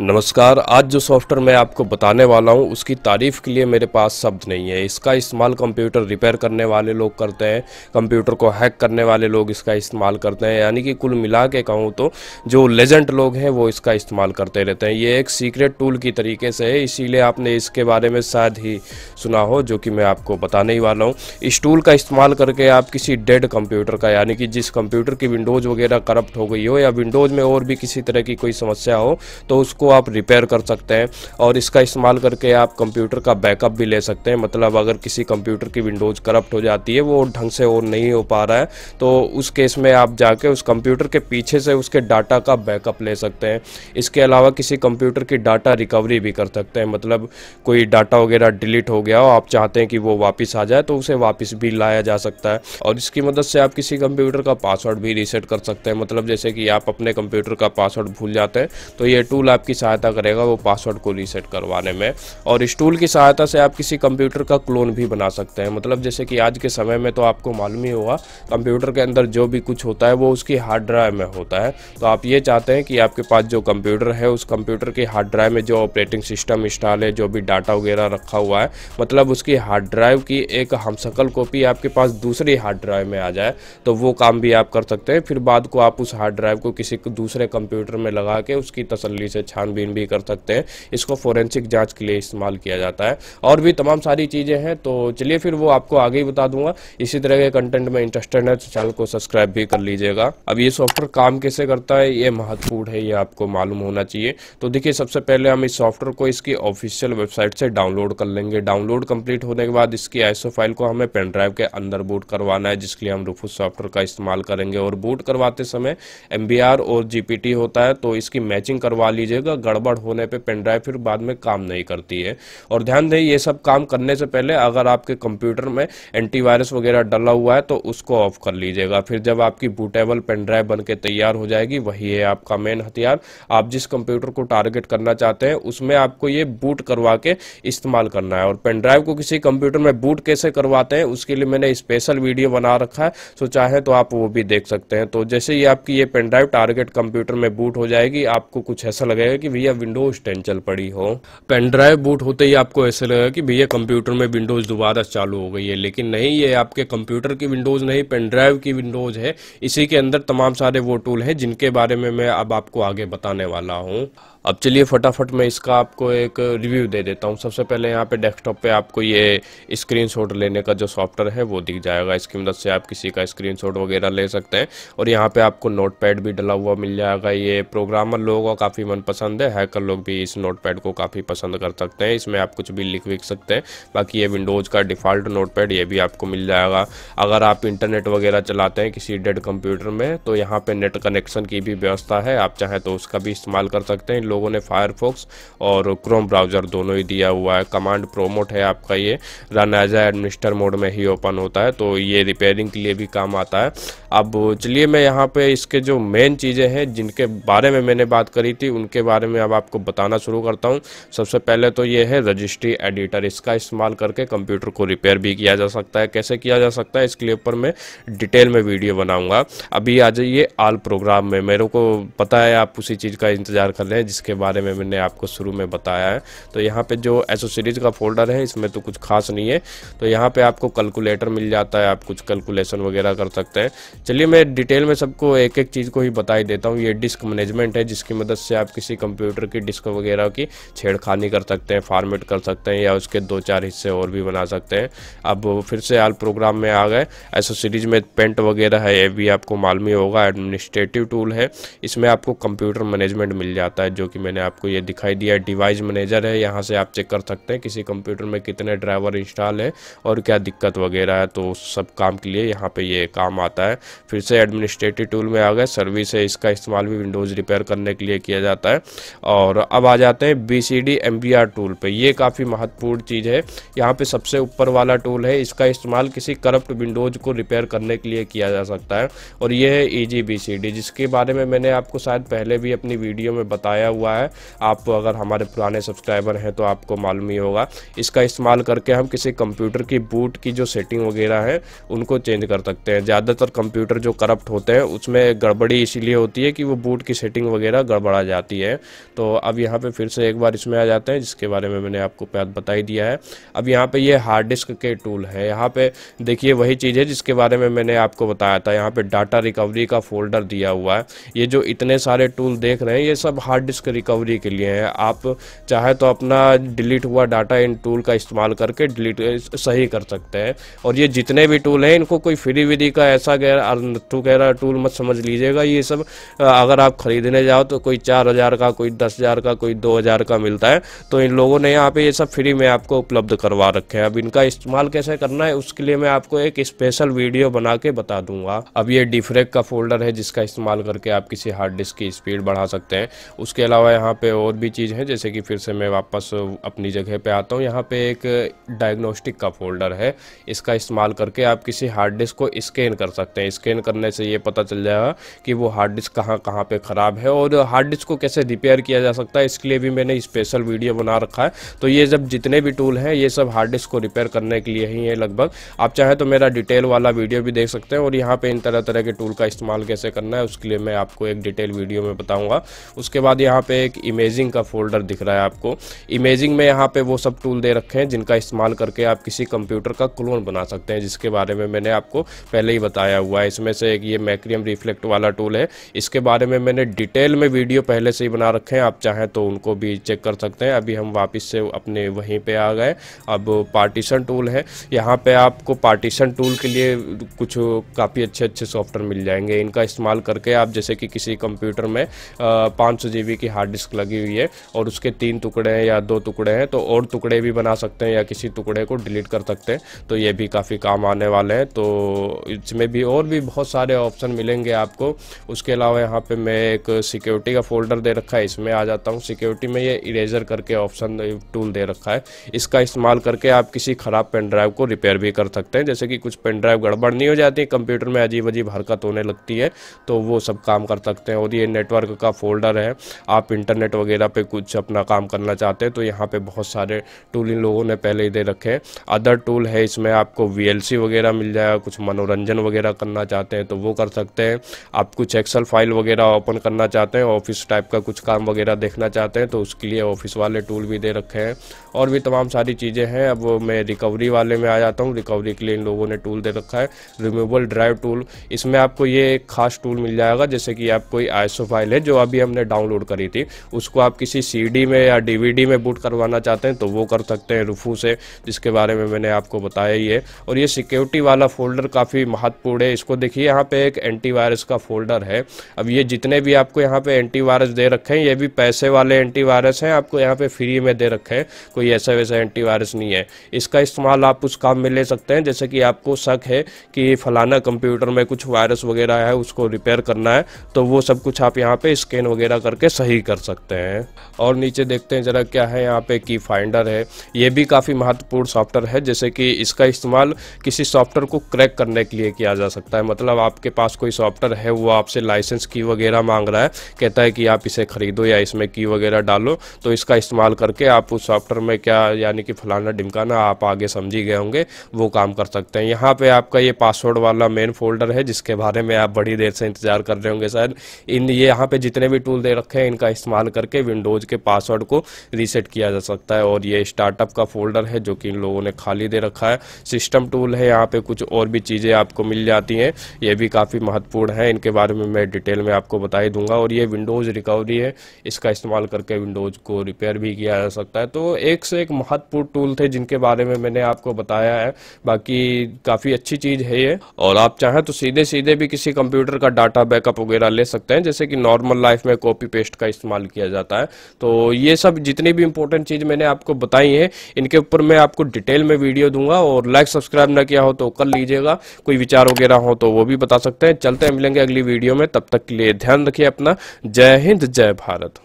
नमस्कार आज जो सॉफ्टवेयर मैं आपको बताने वाला हूँ उसकी तारीफ़ के लिए मेरे पास शब्द नहीं है इसका इस्तेमाल कंप्यूटर रिपेयर करने वाले लोग करते हैं कंप्यूटर को हैक करने वाले लोग इसका इस्तेमाल करते हैं यानी कि कुल मिला के कहूँ तो जो लेजेंट लोग हैं वो इसका इस्तेमाल करते रहते हैं ये एक सीक्रेट टूल की तरीके से है इसीलिए आपने इसके बारे में शायद ही सुना हो जो कि मैं आपको बताने ही वाला हूँ इस टूल का इस्तेमाल करके आप किसी डेड कंप्यूटर का यानी कि जिस कंप्यूटर की विंडोज़ वगैरह करप्ट हो गई हो या विंडोज़ में और भी किसी तरह की कोई समस्या हो तो उसको इसको आप रिपेयर कर सकते हैं और इसका इस्तेमाल करके आप कंप्यूटर का बैकअप भी ले सकते हैं मतलब अगर किसी कंप्यूटर की विंडोज़ करप्ट हो जाती है वो ढंग से और नहीं हो पा रहा है तो उस केस में आप जाके उस कंप्यूटर के पीछे से उसके डाटा का बैकअप ले सकते हैं इसके अलावा किसी कंप्यूटर की डाटा रिकवरी भी कर सकते हैं मतलब कोई डाटा वगैरह डिलीट हो गया हो आप चाहते हैं कि वो वापस आ जाए तो उसे वापस भी लाया जा सकता है और इसकी मदद से आप किसी कंप्यूटर का पासवर्ड भी रीसेट कर सकते हैं मतलब जैसे कि आप अपने कंप्यूटर का पासवर्ड भूल जाते हैं तो ये टूल आपकी आपकी सहायता करेगा वो पासवर्ड को रीसेट करवाने में और इस टूल की सहायता से आप किसी कंप्यूटर का क्लोन भी बना सकते हैं मतलब जैसे कि आज के समय में तो आपको मालूम ही होगा कंप्यूटर के अंदर जो भी कुछ होता है वो उसकी हार्ड ड्राइव में होता है तो आप ये चाहते हैं कि आपके पास जो कंप्यूटर है उस कंप्यूटर की हार्ड ड्राइव में जो ऑपरेटिंग सिस्टम इंस्टॉल है जो भी डाटा वगैरह रखा हुआ है मतलब उसकी हार्ड ड्राइव की एक हमशक्ल कॉपी आपके पास दूसरी हार्ड ड्राइव में आ जाए तो वो काम भी आप कर सकते हैं फिर बाद को आप उस हार्ड ड्राइव को किसी दूसरे कंप्यूटर में लगा के उसकी तसली से छान छानबीन भी कर सकते हैं इसको फोरेंसिक जांच के लिए इस्तेमाल किया जाता है और भी तमाम सारी चीज़ें हैं तो चलिए फिर वो आपको आगे ही बता दूंगा इसी तरह के कंटेंट में इंटरेस्टेड है तो चैनल को सब्सक्राइब भी कर लीजिएगा अब ये सॉफ्टवेयर काम कैसे करता है ये महत्वपूर्ण है ये आपको मालूम होना चाहिए तो देखिए सबसे पहले हम इस सॉफ्टवेयर को इसकी ऑफिशियल वेबसाइट से डाउनलोड कर लेंगे डाउनलोड कंप्लीट होने के बाद इसकी आईसो फाइल को हमें पेन ड्राइव के अंदर बूट करवाना है जिसके लिए हम रूफूस सॉफ्टवेयर का इस्तेमाल करेंगे और बूट करवाते समय एम और जी होता है तो इसकी मैचिंग करवा लीजिएगा का गड़बड़ होने पे पेन ड्राइव फिर बाद में काम नहीं करती है और ध्यान दें ये सब काम करने से पहले अगर आपके कंप्यूटर में एंटीवायरस वगैरह डला हुआ है तो उसको ऑफ कर लीजिएगा फिर जब आपकी बूटेबल पेन ड्राइव बन के तैयार हो जाएगी वही है आपका मेन हथियार आप जिस कंप्यूटर को टारगेट करना चाहते हैं उसमें आपको ये बूट करवा के इस्तेमाल करना है और पेन ड्राइव को किसी कंप्यूटर में बूट कैसे करवाते हैं उसके लिए मैंने स्पेशल वीडियो बना रखा है सो चाहे तो आप वो भी देख सकते हैं तो जैसे ही आपकी ये पेन ड्राइव टारगेट कंप्यूटर में बूट हो जाएगी आपको कुछ ऐसा लगेगा कि भैया विंडोज टेन चल पड़ी हो पेन ड्राइव बूट होते ही आपको ऐसे लगा कि भैया कंप्यूटर में विंडोज दोबारा चालू हो गई है लेकिन नहीं ये आपके कंप्यूटर की विंडोज नहीं पेन ड्राइव की विंडोज है इसी के अंदर तमाम सारे वो टूल है जिनके बारे में मैं अब आपको आगे बताने वाला हूँ अब चलिए फटाफट मैं इसका आपको एक रिव्यू दे देता हूँ सबसे पहले यहाँ पे डेस्कटॉप पे आपको ये स्क्रीनशॉट लेने का जो सॉफ्टवेयर है वो दिख जाएगा इसकी मदद से आप किसी का स्क्रीनशॉट वगैरह ले सकते हैं और यहाँ पे आपको नोटपैड भी डला हुआ मिल जाएगा ये प्रोग्रामर लोगों का काफ़ी मनपसंद पसंद है हैकर लोग भी इस नोटपैड को काफ़ी पसंद कर सकते हैं इसमें आप कुछ भी लिख लिख सकते हैं बाकी ये विंडोज़ का डिफ़ॉल्ट नोटपैड ये भी आपको मिल जाएगा अगर आप इंटरनेट वगैरह चलाते हैं किसी डेड कंप्यूटर में तो यहाँ पर नेट कनेक्शन की भी व्यवस्था है आप चाहें तो उसका भी इस्तेमाल कर सकते हैं इन लोगों ने फायरफोक्स और क्रोम ब्राउज़र दोनों ही दिया हुआ है कमांड प्रोमोट है आपका ये रन एज एडमिनिस्टर मोड में ही ओपन होता है तो ये रिपेयरिंग के लिए भी काम आता है अब चलिए मैं यहाँ पे इसके जो मेन चीज़ें हैं जिनके बारे में मैंने बात करी थी उनके बारे बारे में अब आपको बताना शुरू करता हूँ सबसे पहले तो ये है रजिस्ट्री एडिटर इसका इस्तेमाल करके कंप्यूटर को रिपेयर भी किया जा सकता है कैसे किया जा सकता है इसके लिए ऊपर मैं डिटेल में वीडियो बनाऊँगा अभी आ जाइए आल प्रोग्राम में मेरे को पता है आप उसी चीज़ का इंतज़ार कर रहे हैं जिसके बारे में मैंने आपको शुरू में बताया है तो यहाँ पर जो एसोसरीज का फोल्डर है इसमें तो कुछ खास नहीं है तो यहाँ पर आपको कैलकुलेटर मिल जाता है आप कुछ कैलकुलेशन वगैरह कर सकते हैं चलिए मैं डिटेल में सबको एक एक चीज़ को ही बताई देता हूँ ये डिस्क मैनेजमेंट है जिसकी मदद से आप किसी कंप्यूटर की डिस्क वगैरह की छेड़खानी कर सकते हैं फॉर्मेट कर सकते हैं या उसके दो चार हिस्से और भी बना सकते हैं अब फिर से आल प्रोग्राम में आ गए एसोसरीज में पेंट वगैरह है ये भी आपको मालूम ही होगा एडमिनिस्ट्रेटिव टूल है इसमें आपको कंप्यूटर मैनेजमेंट मिल जाता है जो कि मैंने आपको ये दिखाई दिया डिवाइस मैनेजर है यहाँ से आप चेक कर सकते हैं किसी कंप्यूटर में कितने ड्राइवर इंस्टॉल है और क्या दिक्कत वगैरह है तो सब काम के लिए यहाँ पर ये काम आता है फिर से एडमिनिस्ट्रेटिव टूल में आ गए सर्विस है इसका इस्तेमाल भी विंडोज़ रिपेयर करने के लिए किया जाता है और अब आ जाते हैं B C D M B R tool पर यह काफ़ी महत्वपूर्ण चीज़ है यहाँ पे सबसे ऊपर वाला टूल है इसका इस्तेमाल किसी करप्ट विंडोज़ को रिपेयर करने के लिए किया जा सकता है और ये है ई जी बी सी डी जिसके बारे में मैंने आपको शायद पहले भी अपनी वीडियो में बताया हुआ है आप अगर हमारे पुराने सब्सक्राइबर हैं तो आपको मालूम ही होगा इसका इस्तेमाल करके हम किसी कंप्यूटर की बूट की जो सेटिंग वगैरह है उनको चेंज कर सकते हैं ज़्यादातर कंप्यूटर जो करप्ट होते हैं उसमें गड़बड़ी इसीलिए होती है कि वो बूट की सेटिंग वगैरह गड़बड़ा जाती है तो अब यहाँ पे फिर से एक बार इसमें आ जाते हैं जिसके बारे में मैंने आपको बता बताई दिया है अब यहाँ पे ये हार्ड डिस्क के टूल है यहाँ पे देखिए वही चीज़ है जिसके बारे में मैंने आपको बताया था यहाँ पे डाटा रिकवरी का फोल्डर दिया हुआ है ये जो इतने सारे टूल देख रहे हैं ये सब हार्ड डिस्क रिकवरी के लिए हैं आप चाहे तो अपना डिलीट हुआ डाटा इन टूल का इस्तेमाल करके डिलीट सही कर सकते हैं और ये जितने भी टूल हैं इनको कोई फ्री विधि का ऐसा गहरा टू गहरा टूल मत समझ लीजिएगा ये सब अगर आप खरीदने जाओ तो कोई चार हज़ार का कोई दस हज़ार का कोई दो हज़ार का मिलता है तो इन लोगों ने यहाँ पे ये सब फ्री में आपको उपलब्ध करवा रखे हैं अब इनका इस्तेमाल कैसे करना है उसके लिए मैं आपको एक स्पेशल वीडियो बना के बता दूंगा अब ये डिफ्रेक का फोल्डर है जिसका इस्तेमाल करके आप किसी हार्ड डिस्क की स्पीड बढ़ा सकते हैं उसके अलावा यहाँ पे और भी चीज़ है जैसे कि फिर से मैं वापस अपनी जगह पे आता हूँ यहाँ पे एक डायग्नोस्टिक का फोल्डर है इसका इस्तेमाल करके आप किसी हार्ड डिस्क को स्कैन कर सकते हैं स्कैन करने से ये पता चल जाएगा कि वो हार्ड डिस्क कहाँ कहाँ पर ख़राब है और हार्ड डिस्क को कैसे रिपेयर रिपेयर किया जा सकता है इसके लिए भी मैंने स्पेशल वीडियो बना रखा है तो ये जब जितने भी टूल हैं ये सब हार्ड डिस्क को रिपेयर करने के लिए ही है लगभग आप चाहें तो मेरा डिटेल वाला वीडियो भी देख सकते हैं और यहाँ पर इन तरह तरह के टूल का इस्तेमाल कैसे करना है उसके लिए मैं आपको एक डिटेल वीडियो में बताऊँगा उसके बाद यहाँ पर एक इमेजिंग का फोल्डर दिख रहा है आपको इमेजिंग में यहाँ पर वो सब टूल दे रखे हैं जिनका इस्तेमाल करके आप किसी कंप्यूटर का क्लोन बना सकते हैं जिसके बारे में मैंने आपको पहले ही बताया हुआ है इसमें से एक ये मैक्रियम रिफ्लेक्ट वाला टूल है इसके बारे में मैंने डिटेल में वीडियो पहले से ही बना रखे हैं आप चाहें तो उनको भी चेक कर सकते हैं अभी हम वापस से अपने वहीं पे आ गए अब पार्टीशन टूल है यहाँ पे आपको पार्टीशन टूल के लिए कुछ काफ़ी अच्छे अच्छे सॉफ्टवेयर मिल जाएंगे इनका इस्तेमाल करके आप जैसे कि किसी कंप्यूटर में पाँच सौ की हार्ड डिस्क लगी हुई है और उसके तीन टुकड़े हैं या दो टुकड़े हैं तो और टुकड़े भी बना सकते हैं या किसी टुकड़े को डिलीट कर सकते हैं तो ये भी काफ़ी काम आने वाले हैं तो इसमें भी और भी बहुत सारे ऑप्शन मिलेंगे आपको उसके अलावा यहाँ पे मैं एक सिक्योरिटी का फोल्डर दे रखा है इसमें आ जाता हूँ सिक्योरिटी में ये इरेजर करके ऑप्शन टूल दे रखा है इसका इस्तेमाल करके आप किसी ख़राब पेन ड्राइव को रिपेयर भी कर सकते हैं जैसे कि कुछ पेन ड्राइव गड़बड़ नहीं हो जाती है कंप्यूटर में अजीब अजीब हरकत होने लगती है तो वो सब काम कर सकते हैं और ये नेटवर्क का फोल्डर है आप इंटरनेट वगैरह पर कुछ अपना काम करना चाहते हैं तो यहाँ पे बहुत सारे टूल इन लोगों ने पहले ही दे रखे हैं अदर टूल है इसमें आपको वी वगैरह मिल जाएगा कुछ मनोरंजन वगैरह करना चाहते हैं तो वो कर सकते हैं आप कुछ एक्सल फाइल वगैरह ओपन करना चाहते हैं ऑफिस टाइप का कुछ काम वगैरह देखना चाहते हैं तो उसके लिए ऑफिस वाले टूल भी दे रखे हैं और भी तमाम सारी चीज़ें हैं अब मैं रिकवरी वाले में आ जाता हूँ रिकवरी के लिए इन लोगों ने टूल दे रखा है रिमूवल ड्राइव टूल इसमें आपको ये एक खास टूल मिल जाएगा जैसे कि आप कोई आईसो फाइल है जो अभी हमने डाउनलोड करी थी उसको आप किसी सी में या डी में बूट करवाना चाहते हैं तो वो कर सकते हैं रूफू से जिसके बारे में मैंने आपको बताया ही है और ये सिक्योरिटी वाला फोल्डर काफ़ी महत्वपूर्ण है इसको देखिए यहाँ पे एक एंटीवायरस का फोल्डर है अब ये जितने भी आपको यहाँ पे एंटीवायरस दे रखे हैं ये भी पैसे वाले एंटीवायरस हैं आपको यहाँ पे फ्री में दे रखे हैं कोई ऐसा वैसा एंटीवायरस नहीं है इसका इस्तेमाल आप उस काम में ले सकते हैं जैसे कि आपको शक है कि फलाना कंप्यूटर में कुछ वायरस वगैरह है उसको रिपेयर करना है तो वो सब कुछ आप यहाँ पर स्कैन वगैरह करके सही कर सकते हैं और नीचे देखते हैं ज़रा क्या है यहाँ पे की फाइंडर है ये भी काफ़ी महत्वपूर्ण सॉफ्टवेयर है जैसे कि इसका इस्तेमाल किसी सॉफ्टवेयर को क्रैक करने के लिए किया जा सकता है मतलब आपके पास कोई सॉफ्टवेयर है वो आपसे लाइसेंस की वगैरह मांग रहा है कहता है कि आप इसे खरीद खरीदो या इसमें की वगैरह डालो तो इसका इस्तेमाल करके आप उस सॉफ्टवेयर में क्या यानी कि फलाना ढिमकाना आप आगे समझी गए होंगे वो काम कर सकते हैं यहाँ पे आपका ये पासवर्ड वाला मेन फोल्डर है जिसके बारे में आप बड़ी देर से इंतजार कर रहे होंगे शायद इन ये यहाँ पे जितने भी टूल दे रखे हैं इनका इस्तेमाल करके विंडोज़ के पासवर्ड को रीसेट किया जा सकता है और ये स्टार्टअप का फोल्डर है जो कि इन लोगों ने खाली दे रखा है सिस्टम टूल है यहाँ पे कुछ और भी चीज़ें आपको मिल जाती हैं ये भी काफ़ी महत्वपूर्ण है इनके बारे में मैं डिटेल में आपको बताई दूंगा और ये विंडोज़ रिकवरी है इसका इस्तेमाल करके विंडोज़ को रिपेयर भी किया जा सकता है तो एक से एक महत्वपूर्ण टूल थे जिनके बारे में मैंने आपको बताया है बाकी काफ़ी अच्छी चीज़ है ये और आप चाहें तो सीधे सीधे भी किसी कंप्यूटर का डाटा बैकअप वगैरह ले सकते हैं जैसे कि नॉर्मल लाइफ में कॉपी पेस्ट का इस्तेमाल किया जाता है तो ये सब जितनी भी इंपॉर्टेंट चीज़ मैंने आपको बताई है इनके ऊपर मैं आपको डिटेल में वीडियो दूंगा और लाइक सब्सक्राइब न किया हो तो कर लीजिएगा कोई विचार वगैरह हो तो वो भी बता सकते हैं चलते हैं मिलेंगे अगली वीडियो में तब तक के लिए ध्यान रखिए अपना जय हिंद जय भारत pilot.